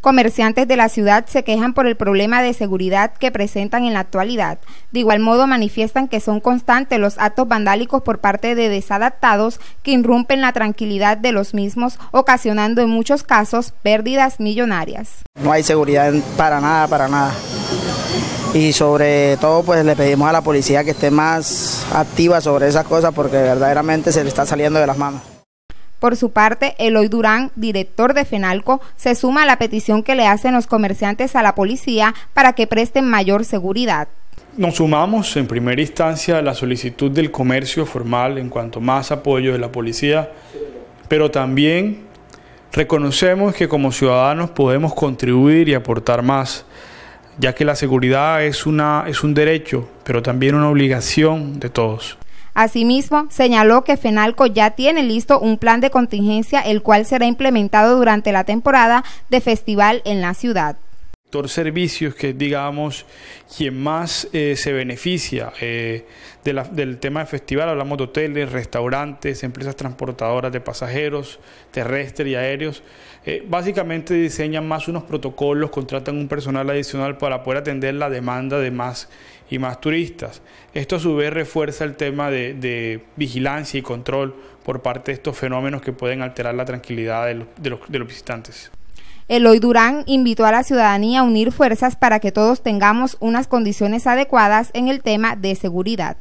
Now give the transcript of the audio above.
Comerciantes de la ciudad se quejan por el problema de seguridad que presentan en la actualidad. De igual modo manifiestan que son constantes los actos vandálicos por parte de desadaptados que irrumpen la tranquilidad de los mismos, ocasionando en muchos casos pérdidas millonarias. No hay seguridad para nada, para nada. Y sobre todo pues le pedimos a la policía que esté más activa sobre esas cosas porque verdaderamente se le está saliendo de las manos. Por su parte, Eloy Durán, director de FENALCO, se suma a la petición que le hacen los comerciantes a la policía para que presten mayor seguridad. Nos sumamos en primera instancia a la solicitud del comercio formal en cuanto más apoyo de la policía, pero también reconocemos que como ciudadanos podemos contribuir y aportar más, ya que la seguridad es, una, es un derecho, pero también una obligación de todos. Asimismo, señaló que FENALCO ya tiene listo un plan de contingencia el cual será implementado durante la temporada de festival en la ciudad servicios que es, digamos, quien más eh, se beneficia eh, del tema del festival. Hablamos de hoteles, restaurantes, empresas transportadoras de pasajeros, terrestres y aéreos. Eh, básicamente diseñan más unos protocolos, contratan un personal adicional para poder atender la demanda de más y más turistas. Esto a su vez refuerza el tema de, vigilancia y control por parte de estos fenómenos que pueden alterar la tranquilidad de los visitantes. Eloy Durán invitó a la ciudadanía a unir fuerzas para que todos tengamos unas condiciones adecuadas en el tema de seguridad.